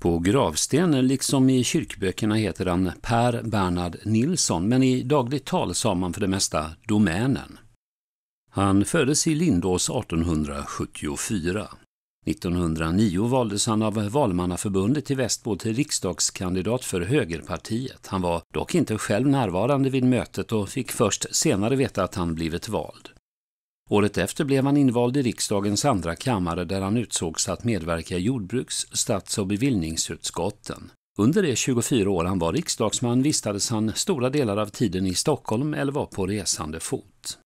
På gravstenen, liksom i kyrkböckerna, heter han Per Bernhard Nilsson, men i dagligt tal sa man för det mesta Domänen. Han föddes i Lindås 1874. 1909 valdes han av Valmannaförbundet i Västbo till riksdagskandidat för Högerpartiet. Han var dock inte själv närvarande vid mötet och fick först senare veta att han blivit vald. Året efter blev han invald i riksdagens andra kammare där han utsågs att medverka i jordbruks-, stats och bevillningsutskotten. Under de 24 år han var riksdagsman vistades han stora delar av tiden i Stockholm eller var på resande fot.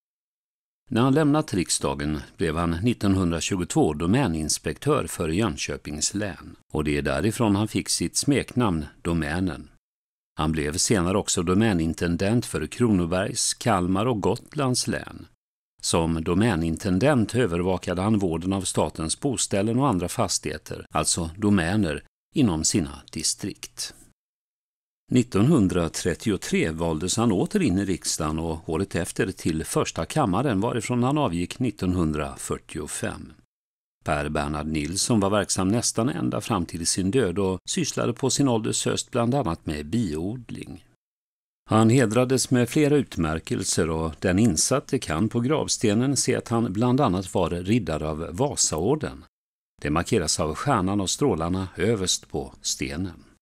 När han lämnat riksdagen blev han 1922 domäninspektör för Jönköpings län och det är därifrån han fick sitt smeknamn Domänen. Han blev senare också domänintendent för Kronobergs, Kalmar och Gotlands län som domänintendent övervakade han vården av statens boställen och andra fastigheter, alltså domäner, inom sina distrikt. 1933 valdes han åter in i riksdagen och året efter till första kammaren varifrån han avgick 1945. Per Bernhard Nilsson var verksam nästan ända fram till sin död och sysslade på sin ålders höst bland annat med biodling. Han hedrades med flera utmärkelser och den insatte kan på gravstenen se att han bland annat var riddare av Vasaorden. Det markeras av stjärnan och strålarna överst på stenen.